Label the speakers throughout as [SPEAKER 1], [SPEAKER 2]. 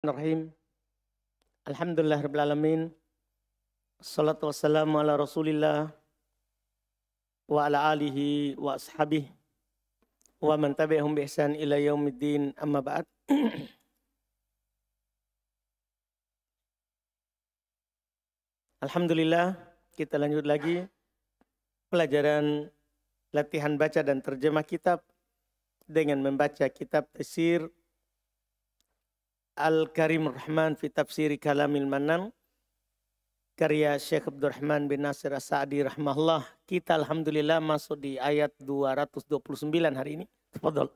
[SPEAKER 1] Bismillahirrahmanirrahim. Alhamdulillah rabbil alamin. Salatu wassalamu ala Rasulillah wa ala alihi wa ashabihi wa man tabi'ahum bi ihsan ila yaumiddin amma ba'd. Alhamdulillah kita lanjut lagi pelajaran latihan baca dan terjemah kitab dengan membaca kitab Tesir الكريم الرحمن في تفسير كلام المنان karya Syekh Abdul Rahman bin Nasir Sa'di rahmahullah. Kita alhamdulillah masuk di ayat 229
[SPEAKER 2] hari ini. Tafadhol.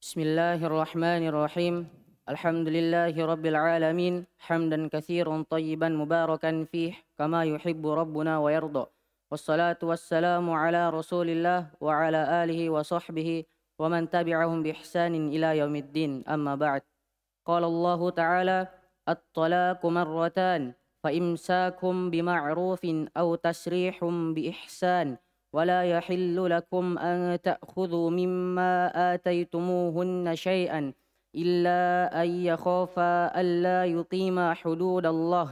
[SPEAKER 2] Bismillahirrahmanirrahim. Alhamdulillahi Rabbil Alamin Hamdan kathirun tayyiban mubarakan fih Kama yuhibbu Rabbuna wa yarda Wassalatu wassalamu ala Rasulillah Wa ala alihi wa sahbihi ومن تبعهم بإحسان إلى يوم الدين أما بعد قال الله تعالى الطلاق مرتان فإمساكم بمعروف أو تسريح بإحسان ولا يحل لكم أن تأخذوا مما آتيتموهن شيئا إلا أن يخافا ألا يقيما حدود الله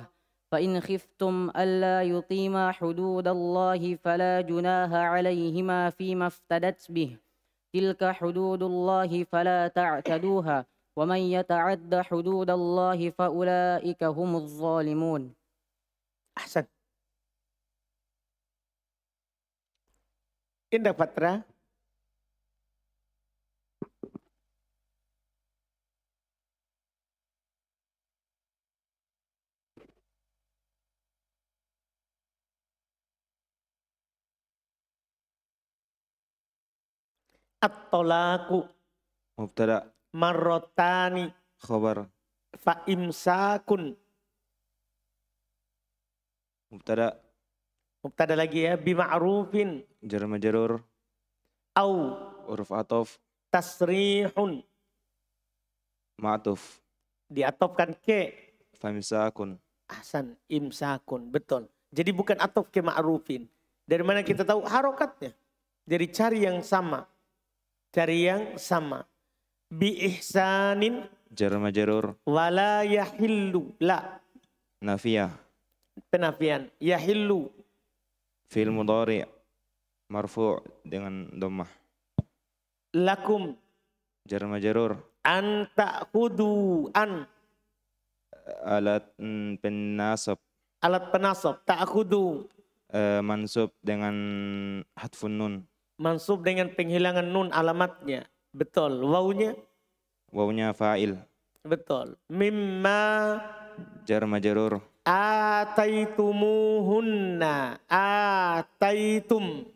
[SPEAKER 2] فإن خفتم ألا يقيما حدود الله فلا جناها عليهما فيما افتدت به تلك حدود الله فلا تعتدوها ومن يتعد حدود الله فأولئك هم الظالمون أحسن إن فترة
[SPEAKER 1] At-talaku. Mubtada. Marotani. Khobar. imsakun Mubtada. Mubtada lagi ya. ma'rufin Jar majrur Au. Oruf atof. Tasrihun. Ma'atuf. Diatofkan ke. imsakun Ahsan. Imsakun. Betul. Jadi bukan atof ke ma'rufin. Dari mana kita tahu harokatnya. dari cari yang sama. Cari yang sama. Bi ihsanin.
[SPEAKER 3] Jar majrur
[SPEAKER 1] Wala yahillu. La. Nafiyah. Penafian. Yahillu.
[SPEAKER 3] Fil mudhari Marfu' dengan dhammah. Lakum. Jar majrur An ta'kudu. An. Alat penasab. Alat penasab. Takhudu. Uh, eh, mansub dengan hatfun nun
[SPEAKER 1] mansub dengan penghilangan nun alamatnya. Betul. Wawunya?
[SPEAKER 3] Wawunya fa'il.
[SPEAKER 1] Betul. Mimma
[SPEAKER 3] jar majarur.
[SPEAKER 1] Ataitumuhunna. Ataitum.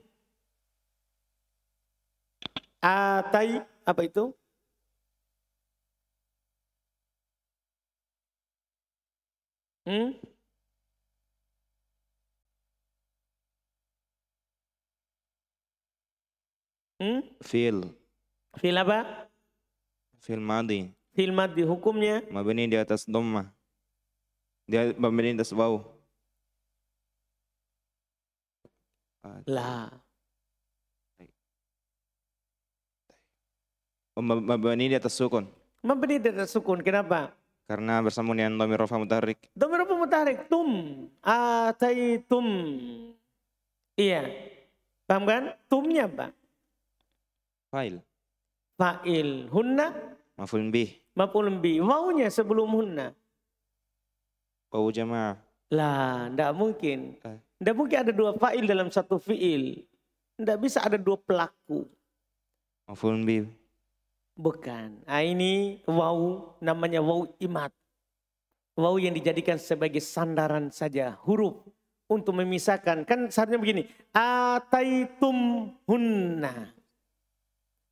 [SPEAKER 1] Atai apa itu? Hmm? Hmm? Fil. Fil apa?
[SPEAKER 3] Fil madi.
[SPEAKER 1] Fil madi hukumnya?
[SPEAKER 3] Mabini di atas domma. Dia mabini di atas bau. Lah. Oh, mabini di atas sukun.
[SPEAKER 1] Mabini di atas sukun. Kenapa?
[SPEAKER 3] Karena bersambung dengan Ta'rik. rofa mutarik.
[SPEAKER 1] Domi rofa mutarik. Tum. Ataitum. Iya. Paham kan? Tumnya apa? Fa'il. Fa'il. Hunna? maful bih. maful bih. Wawunya sebelum hunna. Wawu jamaah. Lah, tidak mungkin. Tidak eh. mungkin ada dua fa'il dalam satu fi'il. Tidak bisa ada dua pelaku. maful bih. Bukan. Nah, ini wawu namanya wawu imat. wawu yang dijadikan sebagai sandaran saja huruf untuk memisahkan. Kan seharusnya begini, ataitum hunna.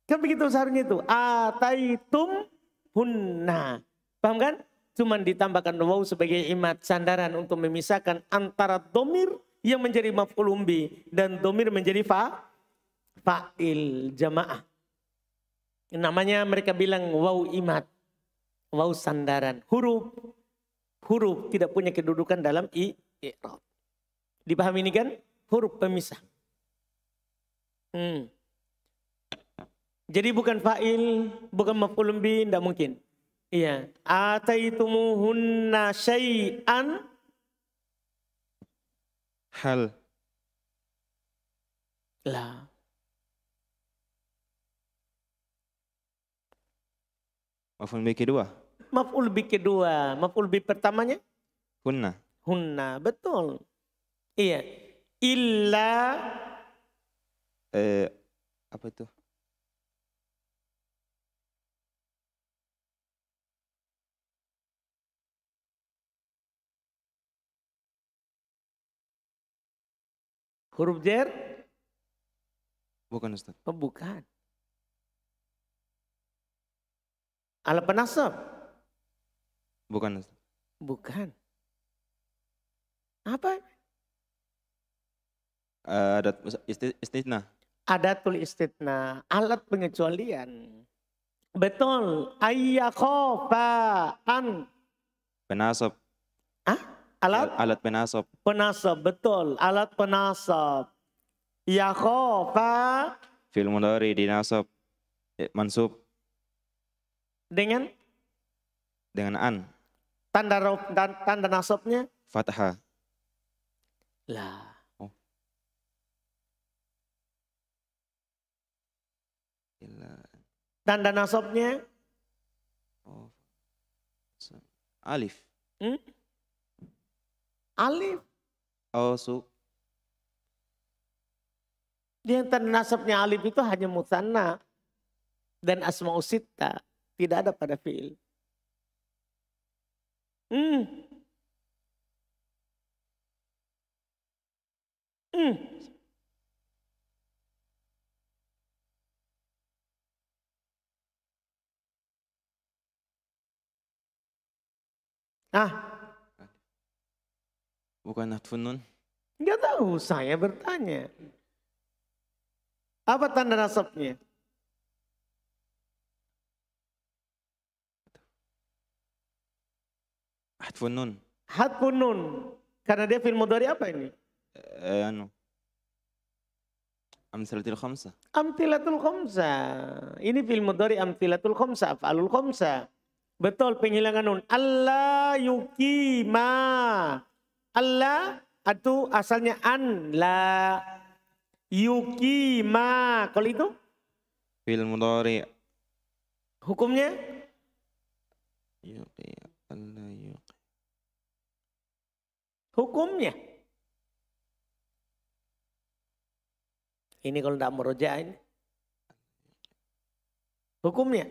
[SPEAKER 1] Kan begitu seharusnya itu. Ataitum hunna. Paham kan? Cuman ditambahkan waw sebagai imat sandaran untuk memisahkan antara domir yang menjadi maf'ulumbi dan domir menjadi fa fa'il jamaah. Namanya mereka bilang waw imat. Waw sandaran. Huruf. Huruf tidak punya kedudukan dalam i Dipahami ini kan? Huruf pemisah. Hmm. Jadi bukan fa'il, bukan maf'ulun bi, tidak mungkin. Iya. Ataitumuhunna syai'an hal. Lah.
[SPEAKER 3] Maf'ul bi kedua.
[SPEAKER 1] Maf'ul bi kedua. Maf'ul bi pertamanya? Hunna. Hunna, betul. Iya. Illa
[SPEAKER 3] eh apa itu?
[SPEAKER 1] Huruf jer? Bukan Ustaz. Oh, bukan. Alat penasab? Bukan Ustaz. Bukan. Apa?
[SPEAKER 3] Uh, adat istitna.
[SPEAKER 1] tulis istitna, alat pengecualian. Betul. Ayyakofa an.
[SPEAKER 3] Penasab. Ah? alat alat penasab.
[SPEAKER 1] Penasab betul, alat penasab. Ya, khofa
[SPEAKER 3] fil mudhari dinasab eh, mansub dengan dengan an.
[SPEAKER 1] Tanda rof, dan tanda nasabnya fathah. Lah. Oh. Tanda nasabnya oh. alif. Hmm? alif. Oh, su. Yang ternasabnya alif itu hanya musanna dan asma usita Tidak ada pada fi'il. Hmm. Hmm. Ah, Bukan Atfunun? Enggak tahu, saya bertanya. Apa tanda nasabnya? Hatfun nun. nun. Karena dia film dari apa ini?
[SPEAKER 3] Eh, anu. Amtilatul Khamsa.
[SPEAKER 1] Amtilatul Khamsa. Ini film dari Amtilatul Khamsa, Af'alul Khamsa. Betul penghilangan nun. Allah ma. Allah atau asalnya an la yukima. Kalau itu?
[SPEAKER 3] Fil mudhari.
[SPEAKER 1] Hukumnya? Hukumnya. Ini kalau tidak merujak ini. Hukumnya.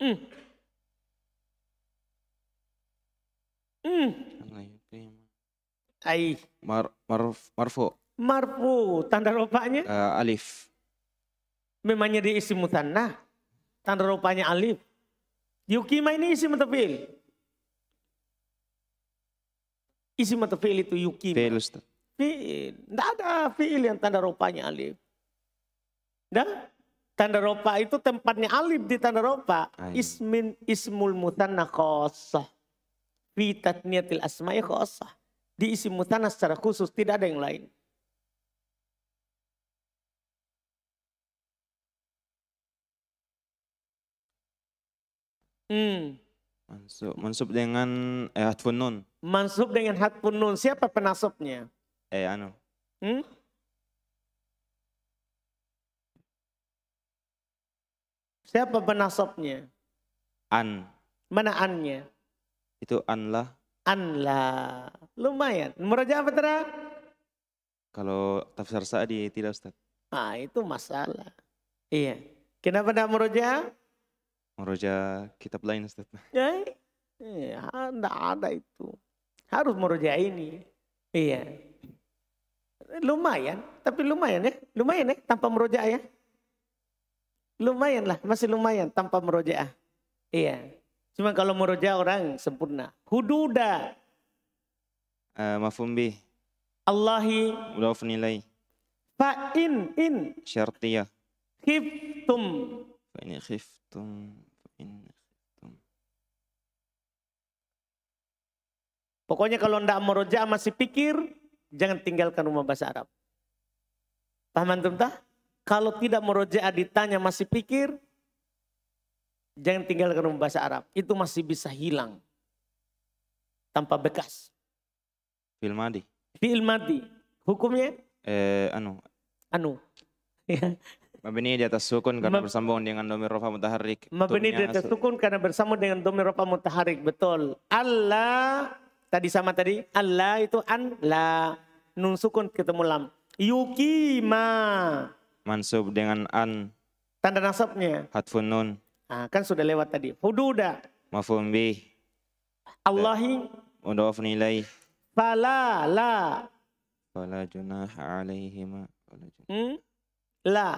[SPEAKER 1] Mm. mm. Ai. Mar, marf, marfu. Marfu. Tanda rupanya? Uh, alif. Memangnya di isim mutanna. Tanda rupanya alif. Yukima ini isim mutafil. Isim mutafil itu yukima. Fi'il Ustaz. Fi'il. Tidak ada fi'il yang tanda rupanya alif. Dah? Tandaropa itu tempatnya alif di Tandaropa. Ismin ismul mutanna khosah. Fi tatniyatil asma'i khosah. Di isim mutanna secara khusus tidak ada yang lain. Hmm.
[SPEAKER 3] Mansub, mansub dengan eh, hatfun nun.
[SPEAKER 1] Mansub dengan hatfun nun. Siapa penasubnya? Eh anu. Hmm? Siapa penasabnya? An. Mana annya?
[SPEAKER 3] Itu anlah.
[SPEAKER 1] Anlah. Lumayan. Muraja apa tera?
[SPEAKER 3] Kalau tafsir Sa'di tidak Ustaz.
[SPEAKER 1] Ah, itu masalah.
[SPEAKER 3] Iya. Kenapa tidak muraja? Muraja kitab lain Ustaz.
[SPEAKER 1] Ya, ya enggak ada itu. Harus muraja ini. Iya. Lumayan, tapi lumayan ya. Lumayan ya tanpa muraja ya. Lumayan lah, masih lumayan tanpa merojaah. Iya. Cuma kalau merojaah orang sempurna. Hududa.
[SPEAKER 3] Uh, mafhum bih. Allahi. udah nilai.
[SPEAKER 1] Fa in in.
[SPEAKER 3] Syartiyah.
[SPEAKER 1] Khiftum.
[SPEAKER 3] Fa in khiftum. Fa in khiftum.
[SPEAKER 1] Pokoknya kalau ndak merojaah masih pikir, jangan tinggalkan rumah bahasa Arab. Paham antum tak? Kalau tidak meroja'ah ditanya masih pikir, jangan tinggalkan rumah bahasa Arab. Itu masih bisa hilang tanpa bekas. Filmadi. Filmadi. Hukumnya?
[SPEAKER 3] Eh, anu. Anu. Ya. ini di atas sukun karena bersambung dengan domir rofa mutaharik. Mabini di atas
[SPEAKER 1] sukun karena bersambung dengan domir rofa mutaharik. Betul. Allah. Tadi sama tadi. Allah itu an la. Nun sukun ketemu lam. Yukima
[SPEAKER 3] mansub dengan an.
[SPEAKER 1] Tanda nasabnya. Hatfun nun. Ah, kan sudah lewat tadi. Hududa.
[SPEAKER 3] Mafhum bi Allahi. Mudhaf nilai
[SPEAKER 1] Fala la.
[SPEAKER 3] Fala alaihi ma
[SPEAKER 1] Fala Hmm? La.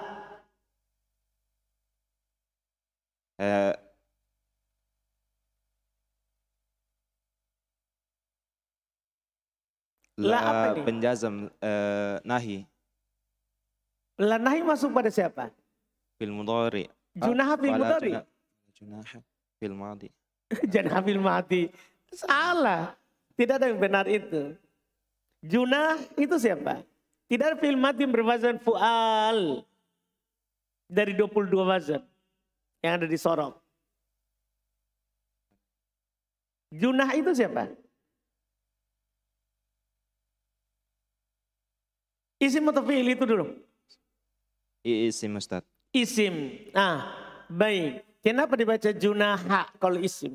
[SPEAKER 3] Uh, eh. la, la apa ini? penjazam uh, nahi
[SPEAKER 1] Lanahi masuk pada siapa?
[SPEAKER 3] Fil mudhari. Junah fil mudhari. Junah? fil madi.
[SPEAKER 1] Junah fil madi. Salah. Tidak ada yang benar itu. Junah itu siapa? Tidak ada fil madi yang berwazan fu'al. Dari 22 wazan. Yang ada di Sorok. Junah itu siapa? Isi mutafil itu dulu. Isim Ustaz. Isim. Nah, baik. Kenapa dibaca junaha kalau isim?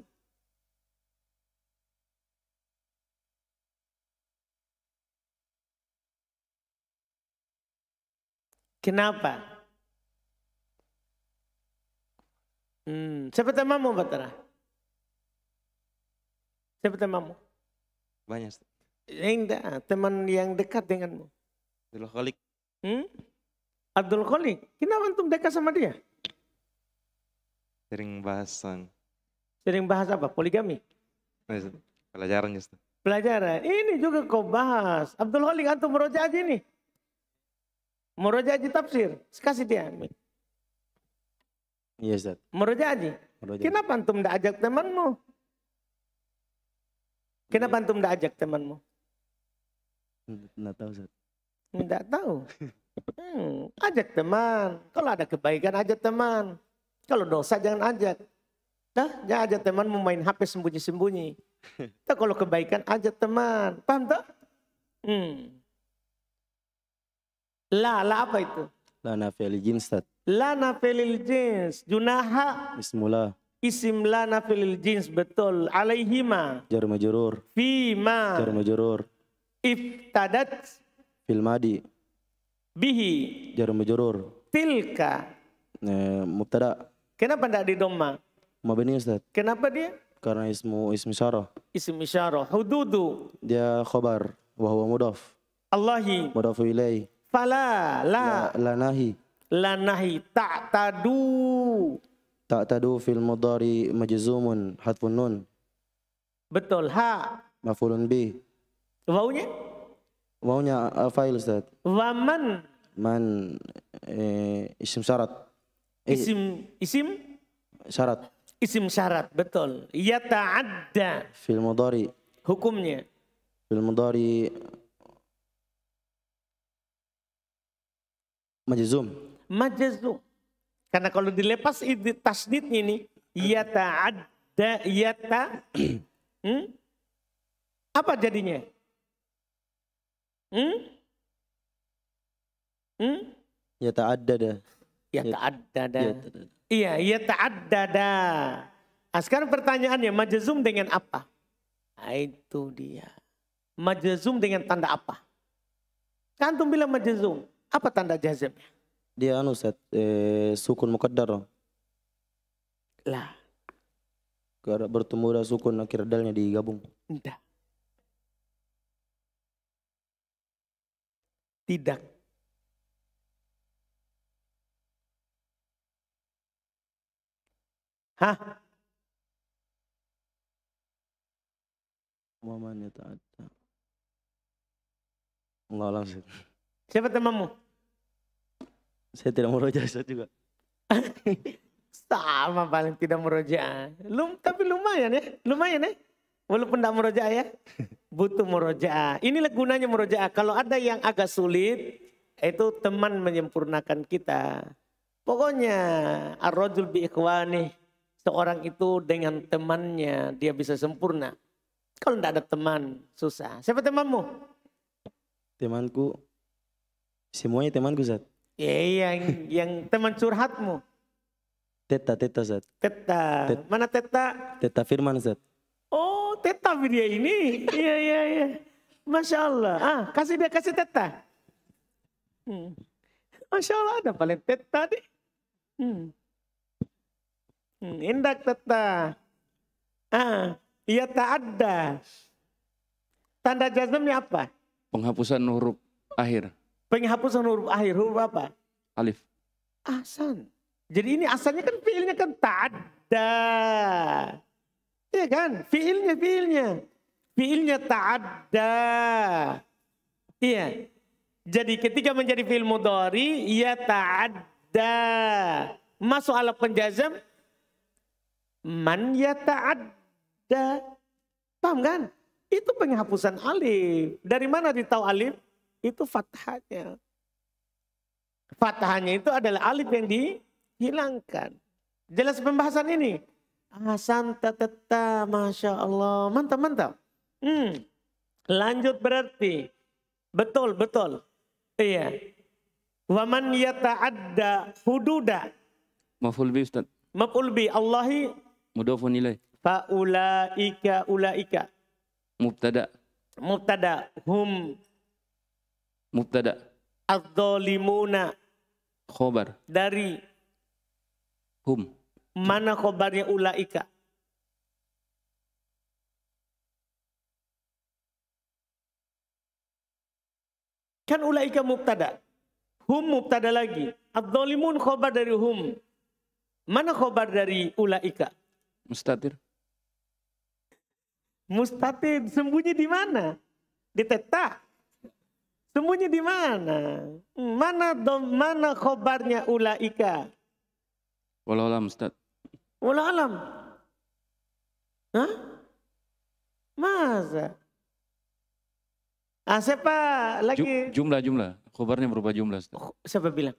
[SPEAKER 1] Kenapa? Hmm. Siapa tamamu Batara? Siapa tamamu? Banyak. Enggak, teman yang dekat denganmu. Dulu Khalik. Hmm? Abdul Khalik, kenapa antum dekat sama dia?
[SPEAKER 3] Sering bahasan.
[SPEAKER 1] Sering bahas apa? Poligami?
[SPEAKER 3] Iya, Pelajaran justru.
[SPEAKER 1] Pelajaran. Ini juga kau bahas. Abdul Khalik antum meroja aja ini. Meroja aja tafsir. Kasih dia. Iya, yes, Ustaz. Meroja aja. Kenapa antum tidak ajak temanmu? Kenapa iya. antum tidak ajak temanmu?
[SPEAKER 4] Tidak tahu, Ustaz.
[SPEAKER 1] Tidak tahu. Hmm, ajak teman. Kalau ada kebaikan ajak teman. Kalau dosa jangan ajak. Dah, jangan ajak teman mau main HP sembunyi-sembunyi. Nah, kalau kebaikan ajak teman. Paham tak? Hmm. La, la apa itu? La nafilil jins, Ustaz. La nafilil jins. Junaha. Bismillah. Isim la nafilil jins, betul. Alaihima.
[SPEAKER 4] Jar jurur. Fima. Jar jurur.
[SPEAKER 1] Iftadat.
[SPEAKER 4] Filmadi bihi jar majrur
[SPEAKER 1] tilka
[SPEAKER 4] mubtada kenapa tidak di dhamma mabni Ustaz kenapa dia karena ismu ismi syarah
[SPEAKER 1] ismi syarah hududu
[SPEAKER 4] dia khabar wa huwa mudaf Allahi mudaf ilai fala la la, nahi la nahi tak tadu tak tadu fil mudari majzumun hatfun nun
[SPEAKER 1] betul ha
[SPEAKER 4] mafulun bi wawunya Maunya uh, fa'il Ustaz. Waman. man. eh, isim syarat.
[SPEAKER 1] Eh, isim isim syarat. Isim syarat, betul. Yata'adda.
[SPEAKER 4] Fil mudhari.
[SPEAKER 1] Hukumnya.
[SPEAKER 4] Fil mudhari
[SPEAKER 1] majzum. Majzum. Karena kalau dilepas itu tasdidnya ini yata'adda yata hmm? apa jadinya? Hmm? Hmm?
[SPEAKER 4] Ya tak ada dah.
[SPEAKER 1] Ya tak ada dah. iya, ya tak ada dah. Nah, sekarang pertanyaannya majazum dengan apa? Nah, itu dia. Majazum dengan tanda apa? Kantum bilang majazum. Apa tanda jazmnya?
[SPEAKER 4] Dia anu set eh, sukun mukaddar. Lah. Bertemu dah sukun akhir dalnya digabung.
[SPEAKER 1] Tidak. Tidak. Hah?
[SPEAKER 4] Waman yata'adda.
[SPEAKER 1] Allah langsung. Siapa temanmu? Saya tidak mau saya juga. Sama paling tidak mau Lum, tapi lumayan ya, lumayan ya. Walaupun tidak merojak ya. butuh murojaah. ini gunanya murojaah. Kalau ada yang agak sulit, itu teman menyempurnakan kita. Pokoknya arrojul bi ikhwani, seorang itu dengan temannya dia bisa sempurna. Kalau tidak ada teman, susah. Siapa temanmu?
[SPEAKER 4] Temanku, semuanya temanku Zat.
[SPEAKER 1] Ya, iya yang, yang teman curhatmu.
[SPEAKER 4] Teta, Teta Zat.
[SPEAKER 1] Teta. teta. Mana Teta? Teta Firman Zat. Oh, tetap dia ini. Iya, iya, iya. Masya Allah. Ah, kasih dia, kasih teta. Hmm. Masya Allah ada paling teta nih. Hmm. Hmm, indak teta. Ah, iya tak ada. Tanda jazmnya apa? Penghapusan huruf akhir. Penghapusan huruf akhir, huruf apa? Alif. Asan. Jadi ini asalnya kan pilihnya kan tak ada. Iya kan? Fiilnya, fiilnya. Fiilnya ta'adda. Iya. Jadi ketika menjadi fiil mudhari, ya ta'adda. Masuk ala penjazam, man ya ta'adda. Paham kan? Itu penghapusan alif. Dari mana ditahu alif? Itu fathahnya. Fathahnya itu adalah alif yang dihilangkan. Jelas pembahasan ini. Hasan teteta, Masya Allah. Mantap, mantap. Hmm. Lanjut berarti. Betul, betul. Iya. Waman ada hududa. Maful bi Ustaz. Maful bi Allahi. Mudofun ilai. Fa'ulaika ulaika. Mubtada. Mubtada. Hum. Mubtada. Adzolimuna. Khobar. Dari. Hum. Mana khobarnya ulaika? Kan ulaika mubtada. Hum mubtada lagi. Adzolimun khobar dari hum. Mana khobar dari ulaika? Mustatir. Mustatir sembunyi di mana? Di tetah. Sembunyi di mana? Mana dom, mana khobarnya ulaika?
[SPEAKER 5] Walau Ustaz.
[SPEAKER 1] Wala alam. Ha? Masa? Ah, siapa lagi?
[SPEAKER 5] Jumlah, jumlah. Khobarnya berubah jumlah. Oh, siapa bilang?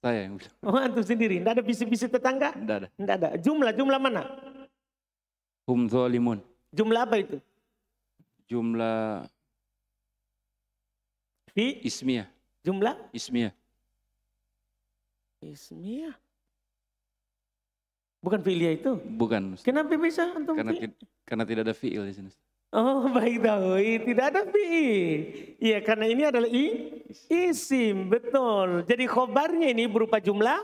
[SPEAKER 5] Saya yang bilang.
[SPEAKER 1] Oh, antum sendiri. Tidak ada bisi-bisi tetangga? Tidak ada. Tidak ada. Jumlah, jumlah mana? Hum limun. Jumlah apa itu? Jumlah Fi? Ismiyah. Jumlah? Ismiyah. Ismiyah. Bukan filia ya itu? Bukan. Ustaz. Kenapa bisa? Antum karena,
[SPEAKER 5] ti karena tidak ada fiil di sini.
[SPEAKER 1] Oh baik tahu, tidak ada fiil. Iya karena ini adalah i, isim, betul. Jadi khobarnya ini berupa jumlah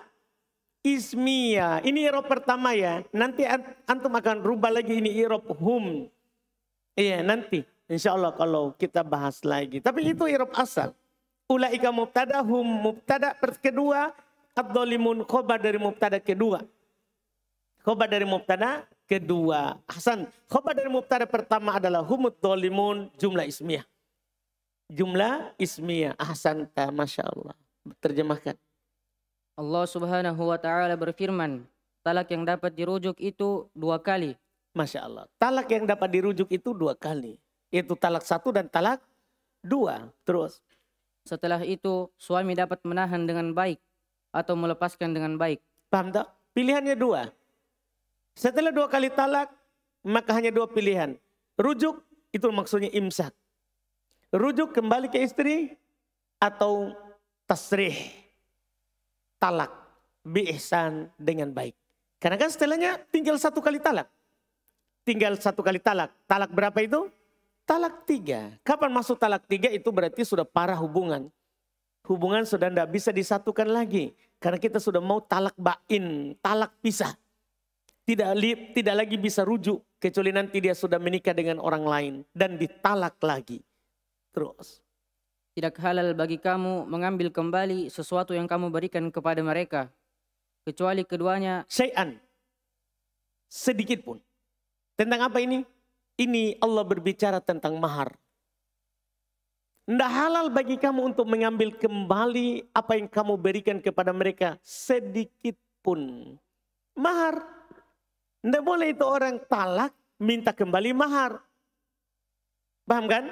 [SPEAKER 1] ismia. Ini irob pertama ya. Nanti antum akan rubah lagi ini irob hum. Iya nanti. Insya Allah kalau kita bahas lagi. Tapi itu irob asal. Ulaika mubtada hum mubtada kedua. ad khobar dari mubtada kedua khobar dari mubtada kedua. Hasan, khobar dari mubtada pertama adalah humud dolimun jumlah ismiyah. Jumlah ismiyah. Hasan Masya Allah. Terjemahkan.
[SPEAKER 2] Allah subhanahu wa ta'ala berfirman, talak yang dapat dirujuk itu dua kali. Masya Allah.
[SPEAKER 1] Talak yang dapat dirujuk itu dua kali. Itu talak satu dan talak
[SPEAKER 2] dua. Terus. Setelah itu suami dapat menahan dengan baik atau melepaskan dengan baik. Paham tak? Pilihannya dua. Setelah dua kali
[SPEAKER 1] talak, maka hanya dua pilihan. Rujuk, itu maksudnya imsak. Rujuk kembali ke istri atau tasrih. Talak, biihsan dengan baik. Karena kan setelahnya tinggal satu kali talak. Tinggal satu kali talak. Talak berapa itu? Talak tiga. Kapan masuk talak tiga itu berarti sudah parah hubungan. Hubungan sudah tidak bisa disatukan lagi. Karena kita sudah mau talak bain, talak pisah tidak li, tidak lagi bisa rujuk kecuali nanti dia sudah menikah dengan orang lain dan ditalak lagi. Terus.
[SPEAKER 2] Tidak halal bagi kamu mengambil kembali sesuatu yang kamu berikan kepada mereka kecuali keduanya syai'an
[SPEAKER 1] sedikit pun. Tentang apa ini? Ini Allah berbicara tentang mahar. Tidak halal bagi kamu untuk mengambil kembali apa yang kamu berikan kepada mereka sedikit pun. Mahar tidak boleh itu orang talak minta kembali mahar. Paham kan?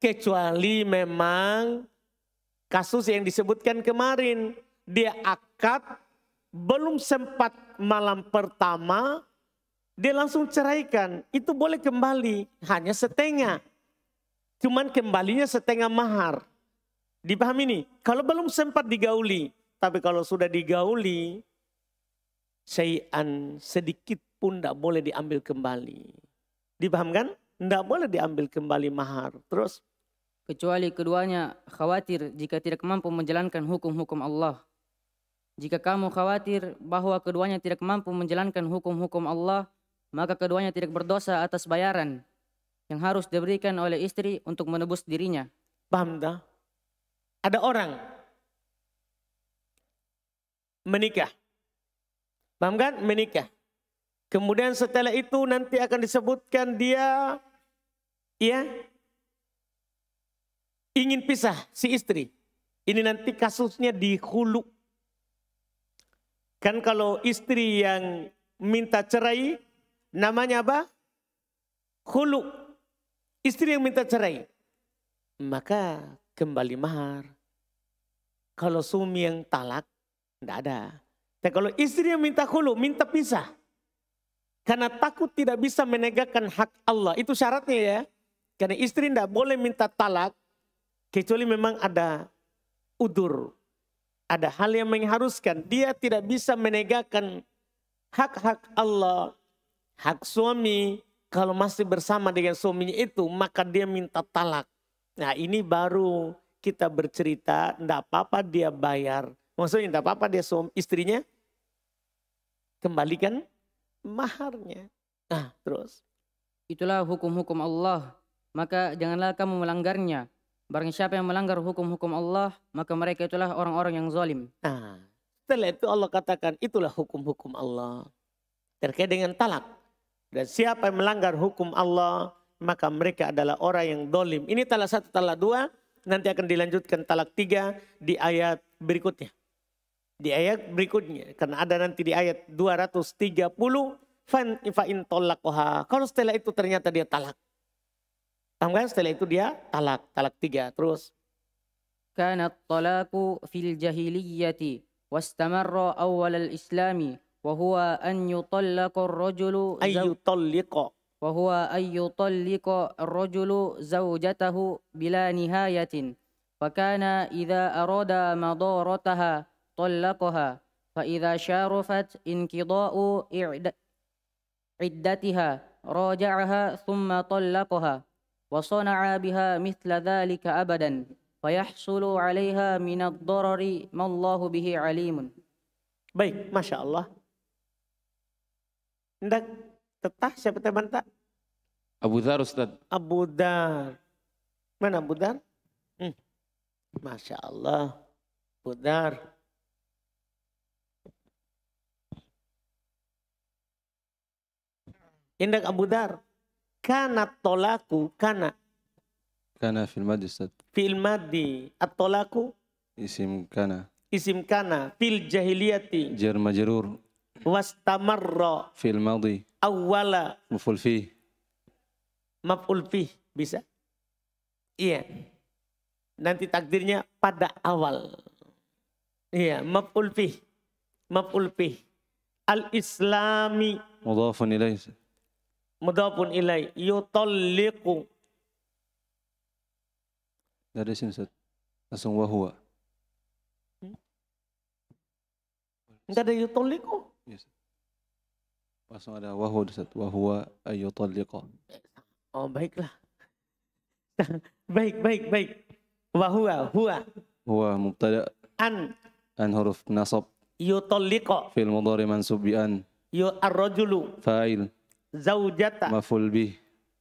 [SPEAKER 1] Kecuali memang kasus yang disebutkan kemarin. Dia akad belum sempat malam pertama dia langsung ceraikan. Itu boleh kembali. Hanya setengah. Cuman kembalinya setengah mahar. Dipahami ini? Kalau belum sempat digauli. Tapi kalau sudah digauli. sayan sedikit pun tidak boleh diambil kembali. Dipahamkan? Tidak boleh diambil kembali mahar. Terus?
[SPEAKER 2] Kecuali keduanya khawatir jika tidak mampu menjalankan hukum-hukum Allah. Jika kamu khawatir bahwa keduanya tidak mampu menjalankan hukum-hukum Allah, maka keduanya tidak berdosa atas bayaran yang harus diberikan oleh istri untuk menebus dirinya. Paham dah? Ada orang
[SPEAKER 1] menikah. Paham kan? Menikah. Kemudian setelah itu nanti akan disebutkan dia ya ingin pisah si istri. Ini nanti kasusnya di hulu. Kan kalau istri yang minta cerai namanya apa? Hulu. Istri yang minta cerai. Maka kembali mahar. Kalau suami yang talak, tidak ada. Tapi kalau istri yang minta hulu, minta pisah. Karena takut tidak bisa menegakkan hak Allah. Itu syaratnya ya. Karena istri tidak boleh minta talak. Kecuali memang ada udur. Ada hal yang mengharuskan. Dia tidak bisa menegakkan hak-hak Allah. Hak suami. Kalau masih bersama dengan suaminya itu. Maka dia minta talak. Nah ini baru kita bercerita. Tidak apa-apa dia bayar. Maksudnya tidak apa-apa dia suami, istrinya kembalikan maharnya. Nah, terus.
[SPEAKER 2] Itulah hukum-hukum Allah, maka janganlah kamu melanggarnya. Barang siapa yang melanggar hukum-hukum Allah, maka mereka itulah orang-orang yang zalim. Nah, setelah itu Allah katakan, itulah hukum-hukum Allah. Terkait dengan talak.
[SPEAKER 1] Dan siapa yang melanggar hukum Allah, maka mereka adalah orang yang dolim. Ini talak satu, talak dua. Nanti akan dilanjutkan talak tiga di ayat berikutnya. Di ayat berikutnya, karena ada nanti di ayat 230, fan fa'in tolakoha. Kalau setelah itu ternyata dia talak. Paham kan? Setelah itu dia talak, talak tiga. Terus.
[SPEAKER 2] Kana talaku fil jahiliyyati wastamarra awal al-islami wa huwa an yutallaqa ar-rajulu ay
[SPEAKER 1] yutallaqa
[SPEAKER 2] wa huwa an yutallaqa ar-rajulu zawjatahu bila nihayatin fa kana idza arada madarataha طلقها فإذا شارفت انقضاء عدتها راجعها ثم طلقها وصنع بها مثل ذلك أبدا فيحصل عليها من الضرر ما الله به عليم Baik, Masya Allah. Hendak
[SPEAKER 1] tetah siapa teman tak?
[SPEAKER 6] Abu Dhar Ustaz.
[SPEAKER 1] Abu Dhar. Mana Abu Dhar? Hmm. Masya Allah. Abu Dhar. Indak Abu Dar. Kana tolaku, kana.
[SPEAKER 7] Kana fil madi
[SPEAKER 1] Ustaz. Fil madi. At-tolaku. Isim kana. Isim kana. Fil jahiliyati. Jar majrur. Wastamarra. Fil madi. Awala. Maful fi. Maf'ul fi, Bisa? Iya. Nanti takdirnya pada awal. Iya. Maf'ul fi. Maf'ul fi. Al-Islami.
[SPEAKER 7] Mudhafun ilaih
[SPEAKER 1] mudhafun ilai yutalliqu
[SPEAKER 7] dari sini Ustaz. Langsung wa huwa
[SPEAKER 1] Enggak ada yutalliqu.
[SPEAKER 7] Yes. Langsung ada wahwa Ustaz. huwa ayutalliqu.
[SPEAKER 1] Oh baiklah. baik, baik, baik.
[SPEAKER 7] Wahua huwa. Huwa mubtada. An. An huruf nasab. Yutalliqu. Fil mudhari mansub bi an. Yu ar-rajulu. Fa'il zaujata maful bih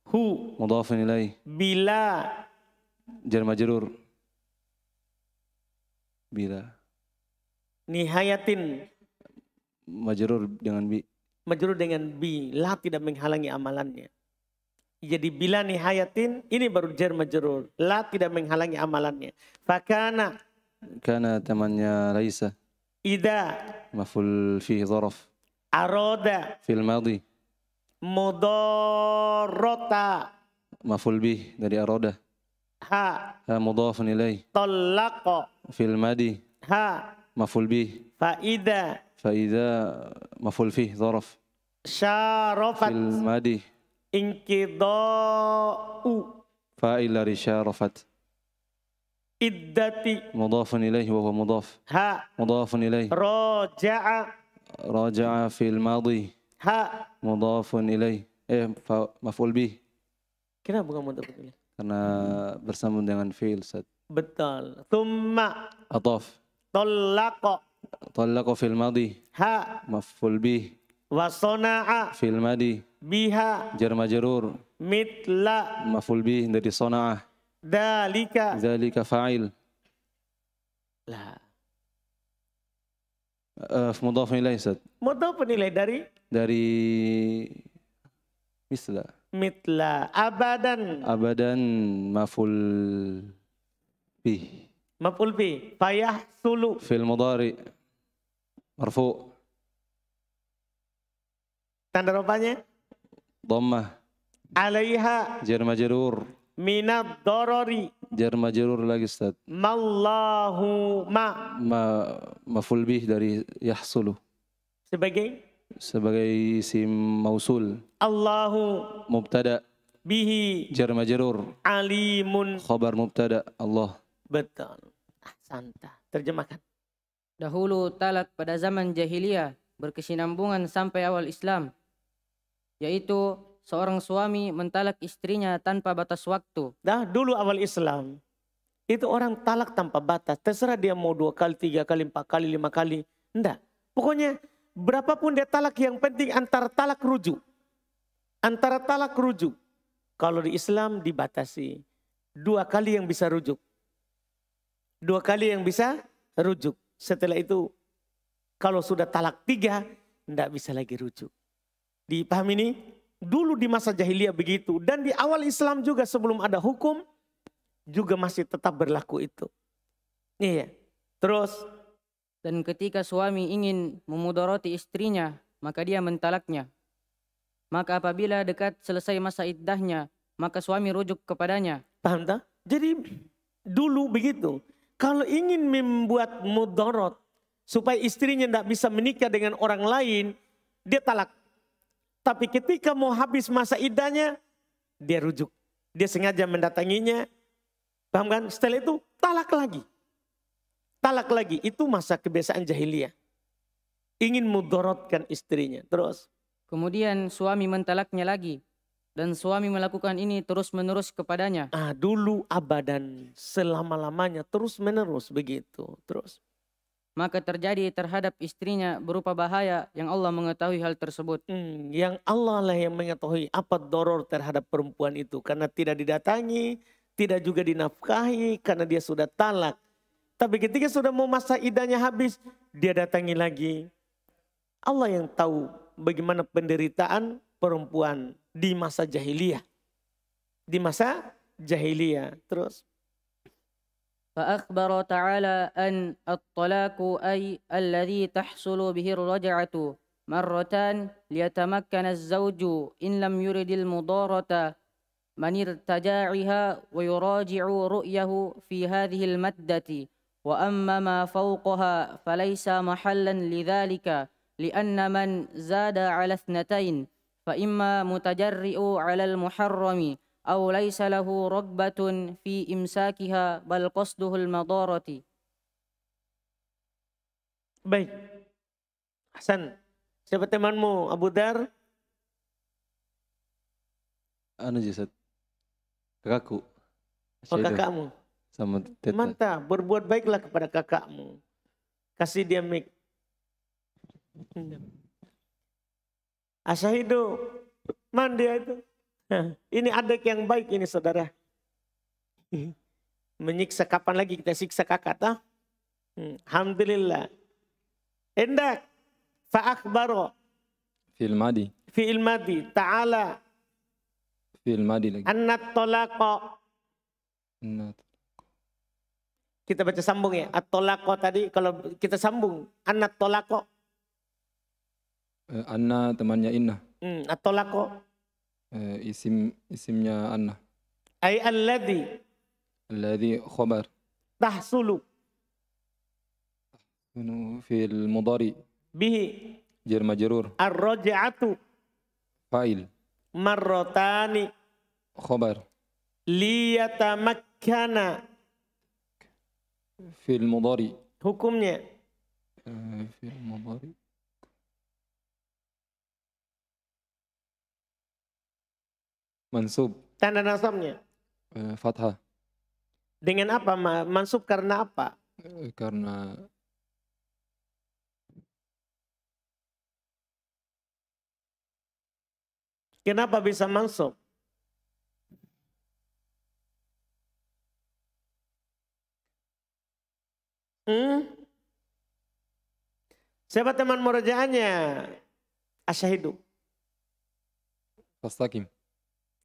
[SPEAKER 7] hu mudhafun ilaih bila jar majrur bila
[SPEAKER 1] nihayatin
[SPEAKER 7] majrur dengan bi
[SPEAKER 1] majrur dengan bi la tidak menghalangi amalannya jadi bila nihayatin ini baru jar majrur la tidak menghalangi amalannya fakana
[SPEAKER 7] kana temannya Raisa. ida maful fi dharaf
[SPEAKER 1] aroda fil madhi Mudorota.
[SPEAKER 7] Maful bih dari aroda. Ha. Ha mudhafun ilai
[SPEAKER 1] Talaqa.
[SPEAKER 7] Fil madi. Ha. Maful bih.
[SPEAKER 1] Faida.
[SPEAKER 7] Faida maful fih zaraf. Syarafat. Fil madi.
[SPEAKER 1] Inkidau.
[SPEAKER 7] Fa'il dari iddati إدتي ilai إليه وهو مضاف ها مضاف إليه raja'a راجع في الماضي Ha. Mudhafun ilaih. Eh, maf'ul bih.
[SPEAKER 1] Kenapa bukan mudhafun ilaih?
[SPEAKER 7] Karena bersambung dengan fi'il, Ustaz.
[SPEAKER 1] Betul. Thumma. Ataf. Tolaqa.
[SPEAKER 7] Tolaqa fil madhi. Ha. Maf'ul bih. Wasana'a. Fil madhi.
[SPEAKER 1] Biha.
[SPEAKER 7] Jar majrur.
[SPEAKER 1] Mitla.
[SPEAKER 7] Maf'ul bih dari sana'ah.
[SPEAKER 1] Dalika.
[SPEAKER 7] Dalika fa'il. Lah. Uh, mudhaf ilaih Ustaz.
[SPEAKER 1] Mudhaf ilaih dari?
[SPEAKER 7] Dari misla.
[SPEAKER 1] Mitla. Abadan.
[SPEAKER 7] Abadan maful bi.
[SPEAKER 1] Maful bi Payah sulu.
[SPEAKER 7] Fil mudari. Marfu.
[SPEAKER 1] Tanda rupanya? Dhammah. Alaiha.
[SPEAKER 7] Jar jerur.
[SPEAKER 1] Minat dorori.
[SPEAKER 7] Jar majrur lagi Ustaz. Mallahu ma. Ma maful bih dari yahsulu. Sebagai? Sebagai isim mausul.
[SPEAKER 1] Allahu.
[SPEAKER 7] Mubtada. Bihi. Jar majrur.
[SPEAKER 1] Alimun.
[SPEAKER 7] Khabar mubtada Allah. Betul.
[SPEAKER 2] Ah, Santa. Terjemahkan. Dahulu talat pada zaman jahiliyah berkesinambungan sampai awal Islam yaitu seorang suami mentalak istrinya tanpa batas waktu. Dah dulu awal Islam
[SPEAKER 1] itu orang talak tanpa batas. Terserah dia mau dua kali, tiga kali, empat kali, lima kali. Enggak. Pokoknya berapapun dia talak yang penting antara talak rujuk. Antara talak rujuk. Kalau di Islam dibatasi. Dua kali yang bisa rujuk. Dua kali yang bisa rujuk. Setelah itu kalau sudah talak tiga, enggak bisa lagi rujuk. Dipahami ini? dulu di masa jahiliyah begitu dan di awal Islam juga sebelum ada hukum juga masih tetap berlaku itu.
[SPEAKER 2] Iya. Terus dan ketika suami ingin memudoroti istrinya, maka dia mentalaknya. Maka apabila dekat selesai masa iddahnya, maka suami rujuk kepadanya.
[SPEAKER 1] Paham tak? Jadi dulu begitu. Kalau ingin membuat mudarat supaya istrinya tidak bisa menikah dengan orang lain, dia talak. Tapi ketika mau habis masa idahnya, dia rujuk. Dia sengaja mendatanginya. Paham kan? Setelah itu talak lagi. Talak lagi. Itu masa kebiasaan jahiliyah. Ingin mudorotkan istrinya. Terus.
[SPEAKER 2] Kemudian suami mentalaknya lagi. Dan suami melakukan ini terus-menerus kepadanya.
[SPEAKER 1] Ah, dulu abadan selama-lamanya terus-menerus begitu. Terus
[SPEAKER 2] maka terjadi terhadap istrinya berupa bahaya yang Allah mengetahui hal tersebut. Hmm, yang Allah lah yang mengetahui
[SPEAKER 1] apa doror terhadap perempuan itu karena tidak didatangi, tidak juga dinafkahi karena dia sudah talak. Tapi ketika sudah mau masa idahnya habis, dia datangi lagi. Allah yang tahu bagaimana penderitaan perempuan di masa jahiliyah. Di masa jahiliyah. Terus
[SPEAKER 2] فأخبر تعالى أن الطلاق أي الذي تحصل به الرجعة مرتان ليتمكن الزوج إن لم يرد المضارة من ارتجاعها ويراجع رؤيه في هذه المدة وأما ما فوقها فليس محلا لذلك لأن من زاد على اثنتين فإما متجرئ على المحرم أو ليس له رغبة في إمساكها بل قصده المضارة
[SPEAKER 1] Baik. Hasan, siapa temanmu Abu Dar?
[SPEAKER 7] Anu Jasad. Kakakku.
[SPEAKER 1] Oh kakakmu. Sama teta. Mantap, berbuat baiklah kepada kakakmu. Kasih dia mik. Hmm. Asyahidu, mandi itu. Ini adik yang baik ini saudara. Menyiksa kapan lagi kita siksa kakak tah? Hmm, alhamdulillah. Endak fa'akhbaro. Fi'il madi. Fi'il madi. Ta'ala. Fi'il madi lagi. Annat tolako. Annat kita baca sambung ya. At-tolako tadi kalau kita sambung. Anak tolako.
[SPEAKER 6] Eh, anna temannya Inna.
[SPEAKER 1] Hmm, at-tolako.
[SPEAKER 6] آه، اسم اسم يا أنا أي الذي الذي خبر تحصل في المضارع به جر مجرور الرجعة فاعل
[SPEAKER 1] مرتان خبر ليتمكن
[SPEAKER 6] في المضارع حكمنا آه، في المضارع Mansub.
[SPEAKER 1] Tanda nasabnya.
[SPEAKER 6] Uh, eh, fathah.
[SPEAKER 1] Dengan apa? Mansub karena apa?
[SPEAKER 6] Uh, karena
[SPEAKER 1] Kenapa bisa mansub? Hmm? Siapa teman murajaannya? Asyahidu. pastakim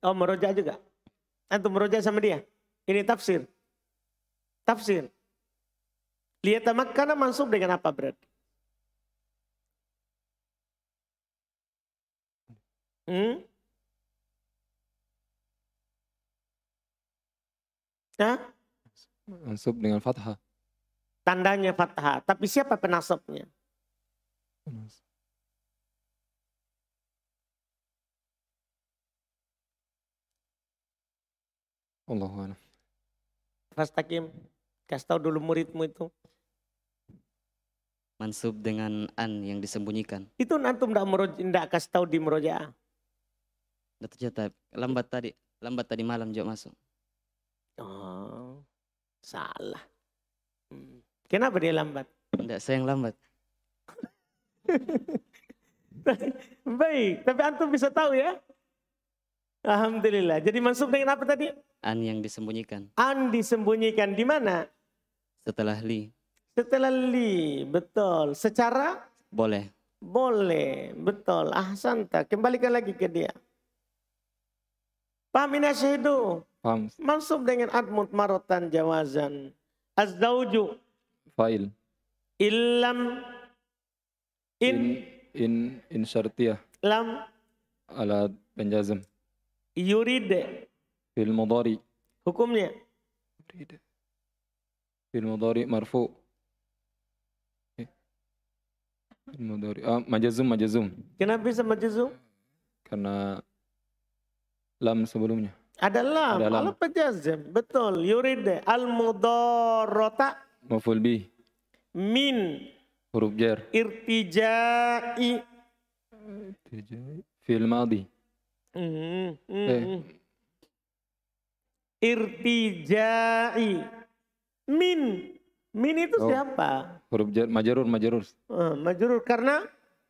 [SPEAKER 1] Oh meroja juga. Antum meroja sama dia. Ini tafsir. Tafsir. Lihat karena masuk dengan apa berarti? Hmm?
[SPEAKER 6] Hah? Mansub dengan fathah.
[SPEAKER 1] Tandanya fathah. Tapi siapa penasabnya? Allah Mas Takim, kasih tahu dulu muridmu itu.
[SPEAKER 6] Mansub
[SPEAKER 5] dengan an yang disembunyikan.
[SPEAKER 1] Itu nantum tidak tidak kasih tahu di meroja. Tidak Jatab, lambat tadi lambat tadi
[SPEAKER 5] malam jauh masuk. Oh,
[SPEAKER 1] salah. Hmm. Kenapa dia lambat?
[SPEAKER 5] Tidak, saya yang lambat.
[SPEAKER 1] Baik, tapi antum bisa tahu ya. Alhamdulillah. Jadi mansub dengan apa tadi? An yang disembunyikan. An disembunyikan di mana? Setelah li. Setelah li, betul. Secara? Boleh. Boleh, betul. Ah, santa. Kembalikan lagi ke dia. Paham ini asyidu? Paham. Mansub dengan admut marotan
[SPEAKER 6] jawazan. Azdauju. Fa'il. Illam. In. In, in, in syartiyah. Lam. Alat penjazam.
[SPEAKER 1] Yuride.
[SPEAKER 6] fil mudhari.
[SPEAKER 1] Hukumnya. Yuride.
[SPEAKER 6] fil mudhari marfu. fil mudhari. Ah, majazum, majazum. Kenapa bisa majazum? Karena lam sebelumnya.
[SPEAKER 1] Ada lam. Ada lam. Betul. Yuride. Al-mudharata. Maful bi. Min.
[SPEAKER 6] Huruf jar. Irtijai. Irtijai. Fil madi.
[SPEAKER 1] Mm-hmm. Eh. Mm-hmm.
[SPEAKER 6] Irtijai.
[SPEAKER 1] Min. Min itu oh. siapa?
[SPEAKER 6] Huruf majarur, majarur.
[SPEAKER 1] Uh, eh, majarur karena?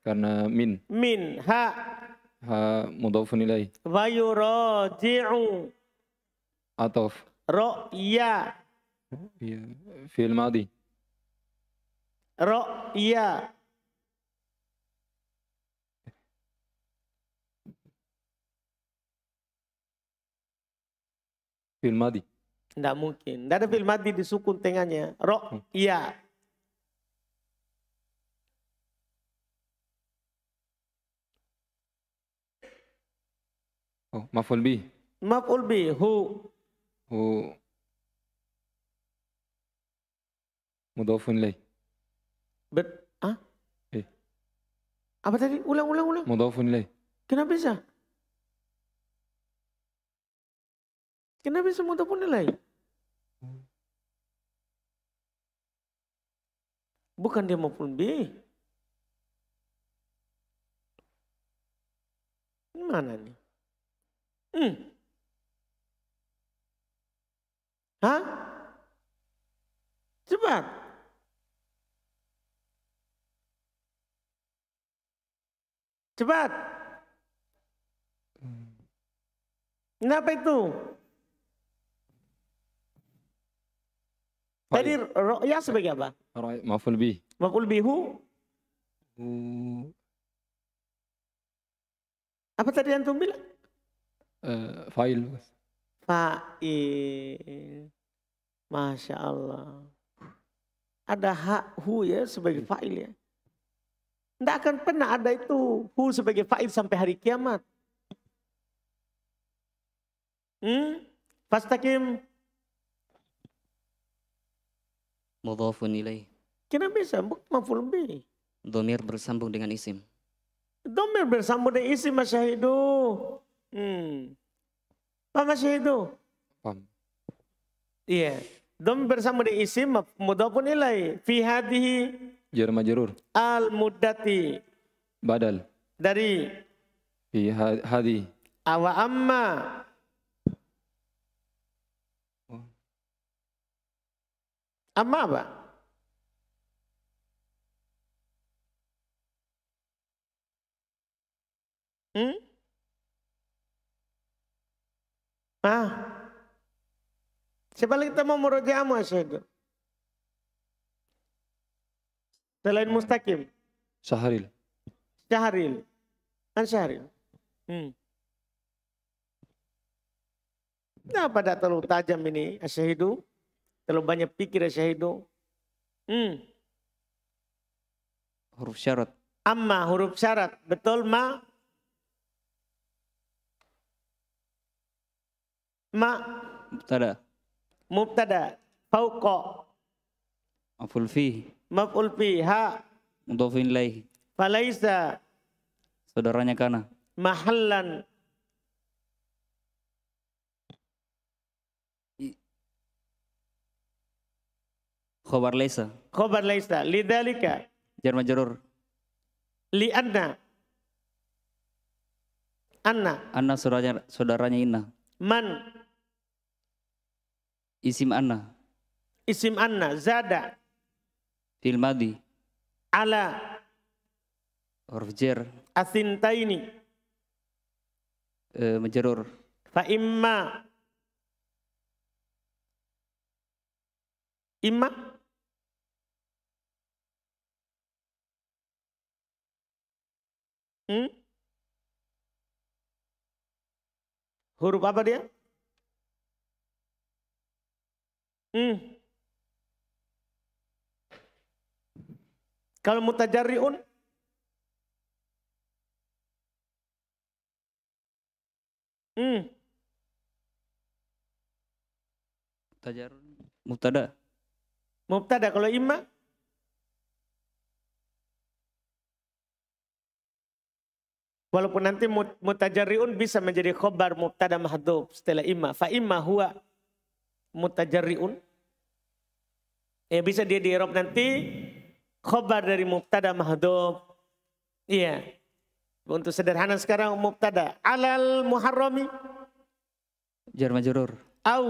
[SPEAKER 6] Karena min.
[SPEAKER 1] Min. Ha.
[SPEAKER 6] Ha mudhafun nilai
[SPEAKER 1] Wa yuraji'u. Atof. Ro'ya.
[SPEAKER 6] Iya. Fi'il madi.
[SPEAKER 1] Ro'ya. Film mati. Tidak mungkin. Tidak ada film mati di sukun tengahnya. Ro, hmm.
[SPEAKER 6] iya. Hmm. Oh, maf'ul bi.
[SPEAKER 1] Maf'ul bi. hu.
[SPEAKER 6] Hu. Mudhafun lay.
[SPEAKER 1] Bet, ah? Eh. Apa tadi? Ulang, ulang, ulang. Mudhafun lay. Kenapa bisa? Kenapa semua pensa pun nilai. Bukan dia maupun B. Ini mana nih? Hmm. Hah? Cepat. Cepat. Kenapa itu? Tadi ro'ya sebagai apa? maful bih. Maful bihu?
[SPEAKER 6] Hmm.
[SPEAKER 1] Apa tadi yang bilang? Uh, fa'il. Fa'il. Masya Allah. Ada hak hu ya sebagai fa'il ya. Tidak akan pernah ada itu hu sebagai fa'il sampai hari kiamat. Hmm? Fastakim
[SPEAKER 5] mudhafun ilaih.
[SPEAKER 1] Kena bisa maf'ul bi.
[SPEAKER 5] Domir bersambung dengan isim.
[SPEAKER 1] Domir bersambung dengan isim masyahidu. Hmm. apa masyahidu? Paham. Iya. Yeah. Dom bersambung dengan isim mudhafun ilaih. Fi hadihi jar majrur. Al mudati. Badal. Dari
[SPEAKER 6] fi hadi.
[SPEAKER 1] Awa amma amaba. Hmm? Ah. Sebalik kita mau merujuk asyhadu. Selain mustaqim. Syahril. Syahril. An Syahril. Hmm. Kenapa tak terlalu tajam ini asyahidu? Terlalu banyak pikir ya syahidu. Hmm. Huruf syarat. Amma huruf syarat. Betul ma? Ma. Mubtada. Mubtada. Fauqa.
[SPEAKER 5] Maf'ul fi.
[SPEAKER 1] Maf'ul fi. Ha.
[SPEAKER 5] Mudofin laih.
[SPEAKER 1] Falaisa.
[SPEAKER 5] Saudaranya kana.
[SPEAKER 1] Mahallan. Khobar laisa. Khobar laisa. Lidhalika.
[SPEAKER 5] Jar majrur. Li anna. Anna. Anna saudaranya, saudaranya Inna. Man. Isim Anna.
[SPEAKER 1] Isim Anna. Zada. Fil madi. Ala. Huruf jer. Asintaini.
[SPEAKER 5] E, eh, majrur.
[SPEAKER 1] Fa imma. Imma. Hmm? Huruf apa dia? Hmm. Kalau mutajarriun
[SPEAKER 5] Hmm. Tajarun
[SPEAKER 1] mubtada. Mubtada kalau imma Walaupun nanti mutajarriun bisa menjadi khobar mubtada mahdhub setelah imma. Fa imma huwa mutajarriun. Ya bisa dia di Eropa nanti khobar dari mubtada mahdhub. Iya. Untuk sederhana sekarang mubtada alal muharrami jar majrur. Au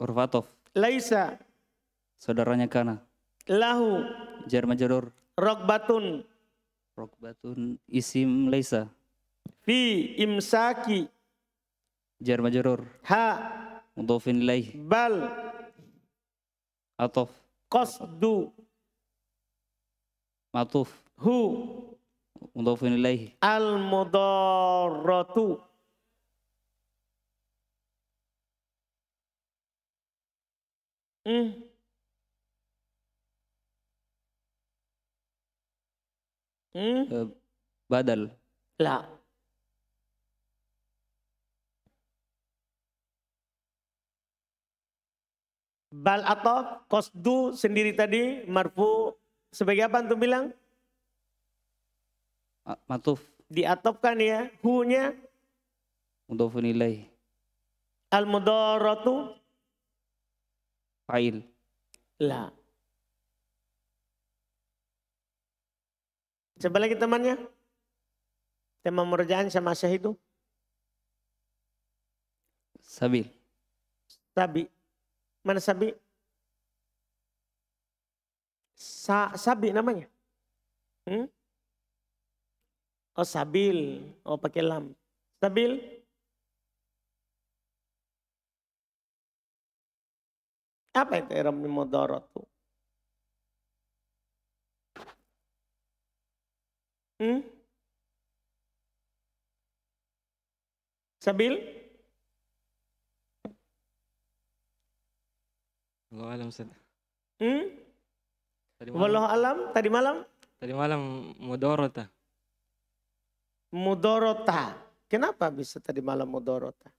[SPEAKER 1] urfatov. Laisa
[SPEAKER 5] saudaranya kana. Lahu jar majrur. Rokbatun Rokbatun isim laisa. Fi imsaki. Jar majrur. Ha. Mudhofin ilaih. Bal. Atof.
[SPEAKER 1] Qasdu.
[SPEAKER 5] Matuf. Hu. Mudhofin ilaih.
[SPEAKER 1] Al mudarratu. Mm.
[SPEAKER 5] مم؟ بدل لا
[SPEAKER 1] Bal atau kosdu sendiri tadi marfu sebagai apa antum bilang? Matuf. Diatopkan ya, hunya.
[SPEAKER 5] Untuk ilaih.
[SPEAKER 1] Al mudoratu.
[SPEAKER 5] Fa'il. Lah.
[SPEAKER 1] Coba lagi temannya. Tema merjaan sama Syekh itu. Sabil. Sabi. Mana Sabi? Sa sabi namanya. Hmm? Oh Sabil. Oh pakai lam. Sabil. Apa itu Iram Mudarat tuh? Hmm? Sabil? Allah alam Ustaz. Hmm? Tadi malam. Allah alam tadi malam? Tadi malam mudorota. Mudorota. Kenapa bisa tadi malam mudorota?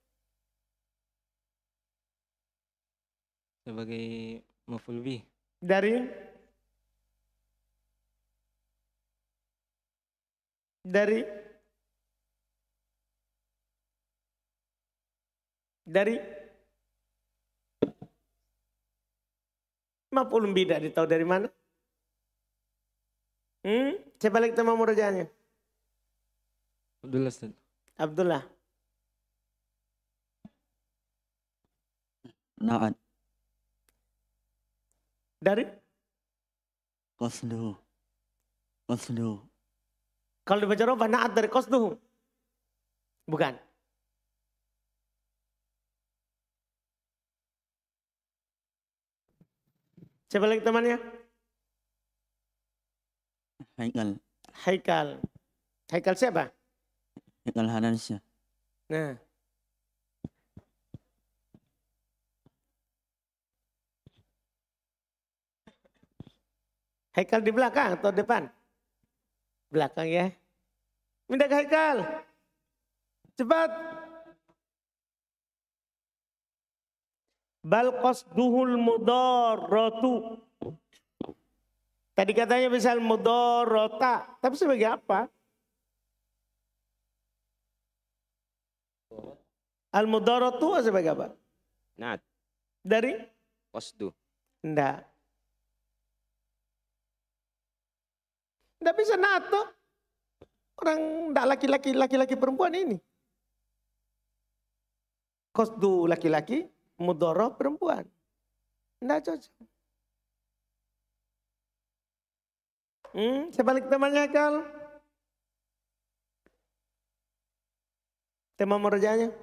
[SPEAKER 5] Sebagai mafulbi.
[SPEAKER 1] Dari? dari dari 50 bidah ditahu dari mana? Hmm? Siapa lagi teman murajaannya? Abdullah Ustaz. Abdullah. Na'an. Dari?
[SPEAKER 5] Qasdu. Qasdu.
[SPEAKER 1] Kalau dibaca robah naat dari kosduhum. Bukan. Siapa lagi temannya? Haikal. Haikal. Haikal siapa?
[SPEAKER 2] Haikal Hanansya.
[SPEAKER 1] Nah. Haikal di belakang atau depan? belakang ya. Minta ke Haikal. Cepat. Bal duhul mudarratu. Tadi katanya misal mudarrata, tapi sebagai apa? Al mudarratu sebagai apa? Nah, dari qasdu. Enggak. Tidak bisa NATO. Orang tidak laki-laki, laki-laki perempuan ini. Kostu laki-laki, mudoro perempuan. Tidak cocok. Hmm, saya balik temannya Kal. Tema merjanya.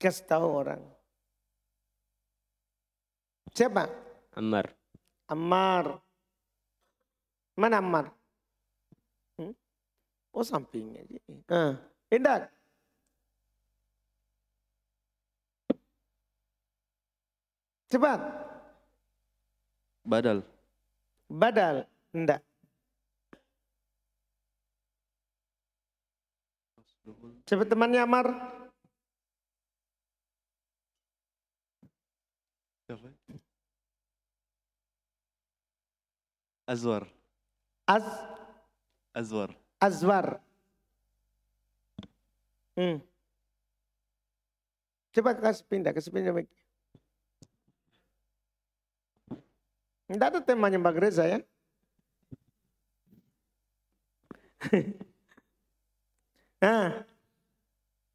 [SPEAKER 1] Kasih tahu orang. Siapa? Ammar. Ammar. Mana Ammar? Hmm? Oh sampingnya. Uh. Indah. Cepat. Badal. Badal. Enggak. Cepat temannya Ammar. Azwar. Az Azwar. Azwar. Hmm. Coba kasih pindah, kasih pindah. Tidak ada temanya Mbak Reza ya. nah,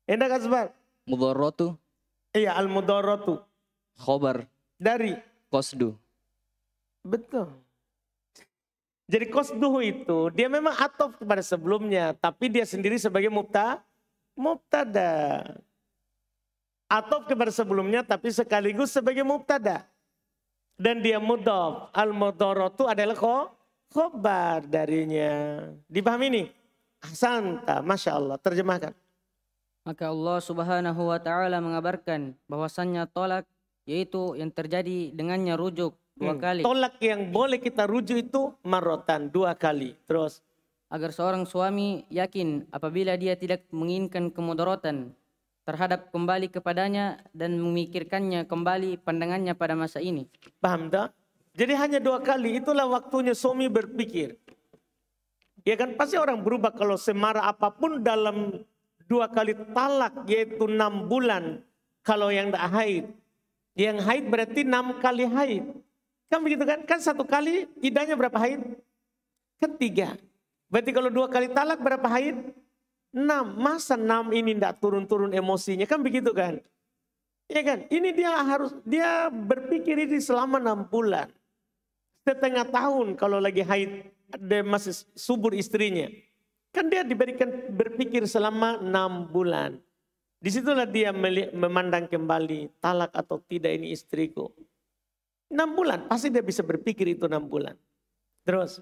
[SPEAKER 1] ini kasbar. Mudorotu. Iya, al mudorotu. Khobar. Dari. Kosdu. Betul. Jadi kosduhu itu dia memang atof kepada sebelumnya, tapi dia sendiri sebagai mubta mubtada. Atof kepada sebelumnya tapi sekaligus sebagai mubtada. Dan dia mudhof. Al itu adalah kok khobar darinya. Dipahami ini? Santa, Masya Allah. Terjemahkan.
[SPEAKER 2] Maka Allah subhanahu wa ta'ala mengabarkan bahwasannya tolak yaitu yang terjadi dengannya rujuk Dua hmm. kali. Tolak
[SPEAKER 1] yang boleh kita rujuk itu marotan dua kali. Terus
[SPEAKER 2] agar seorang suami yakin apabila dia tidak menginginkan kemudaratan terhadap kembali kepadanya dan memikirkannya kembali pandangannya pada masa ini. Paham tak?
[SPEAKER 1] Jadi hanya dua kali itulah waktunya suami berpikir. Ya kan pasti orang berubah kalau semara apapun dalam dua kali talak yaitu enam bulan kalau yang tidak haid. Yang haid berarti enam kali haid. Kan begitu kan? Kan satu kali idahnya berapa haid? Ketiga. Berarti kalau dua kali talak berapa haid? Enam. Masa enam ini tidak turun-turun emosinya? Kan begitu kan? Ya kan? Ini dia harus, dia berpikir ini selama enam bulan. Setengah tahun kalau lagi haid, dia masih subur istrinya. Kan dia diberikan berpikir selama enam bulan. Disitulah dia memandang kembali talak atau tidak ini istriku. Enam bulan, pasti dia bisa berpikir itu enam bulan.
[SPEAKER 2] Terus.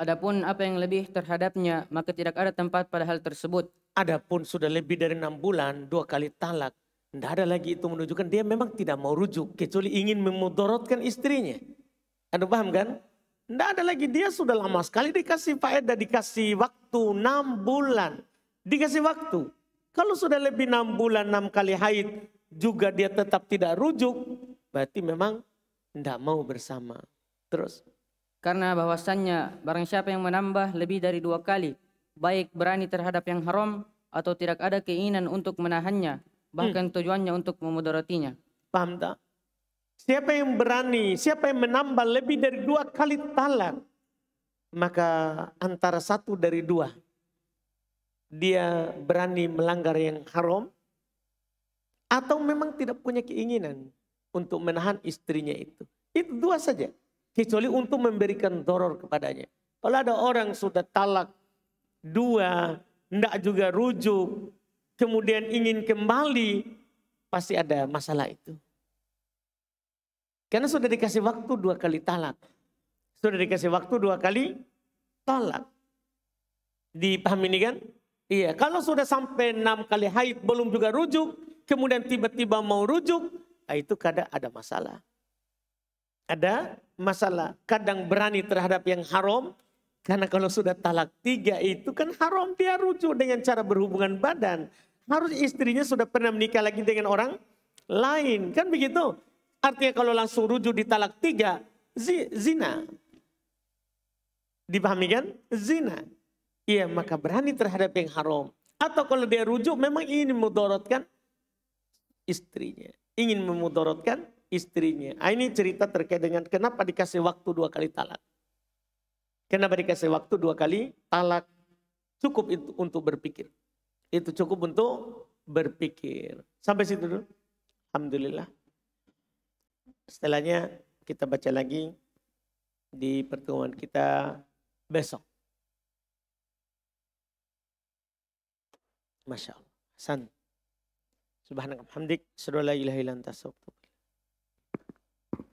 [SPEAKER 2] Adapun apa yang lebih terhadapnya, maka tidak ada tempat pada hal tersebut.
[SPEAKER 1] Adapun sudah lebih dari enam bulan, dua kali talak, tidak ada lagi itu menunjukkan dia memang tidak mau rujuk, kecuali ingin memudorotkan istrinya. Anda paham kan? Tidak ada lagi, dia sudah lama sekali dikasih faedah, dikasih waktu enam bulan. Dikasih waktu. Kalau sudah lebih enam bulan, enam kali haid, juga dia tetap tidak rujuk, berarti memang tidak mau bersama. Terus.
[SPEAKER 2] Karena bahwasannya barang siapa yang menambah lebih dari dua kali, baik berani terhadap yang haram atau tidak ada keinginan untuk menahannya, hmm. bahkan hmm. tujuannya untuk memudaratinya. Paham tak?
[SPEAKER 1] Siapa yang berani, siapa yang menambah lebih dari dua kali talak, maka antara satu dari dua. Dia berani melanggar yang haram, atau memang tidak punya keinginan untuk menahan istrinya itu. Itu dua saja. Kecuali untuk memberikan doror kepadanya. Kalau ada orang sudah talak dua, tidak juga rujuk, kemudian ingin kembali, pasti ada masalah itu. Karena sudah dikasih waktu dua kali talak. Sudah dikasih waktu dua kali talak. Dipahami ini kan? Iya, kalau sudah sampai enam kali haid belum juga rujuk, kemudian tiba-tiba mau rujuk, Ah, itu kadang ada masalah. Ada masalah. Kadang berani terhadap yang haram. Karena kalau sudah talak tiga itu kan haram dia rujuk dengan cara berhubungan badan. Harus istrinya sudah pernah menikah lagi dengan orang lain. Kan begitu. Artinya kalau langsung rujuk di talak tiga, zina. Dipahami kan? Zina. Iya maka berani terhadap yang haram. Atau kalau dia rujuk memang ini mudorotkan istrinya ingin memudorotkan istrinya. Nah, ini cerita terkait dengan kenapa dikasih waktu dua kali talak. Kenapa dikasih waktu dua kali talak? Cukup itu untuk berpikir. Itu cukup untuk berpikir. Sampai situ dulu. Alhamdulillah. Setelahnya kita baca lagi di pertemuan kita besok. Masya Allah. Santai. Subhanaka hamdik. Asyhadu la ilaha illa anta astaghfiruka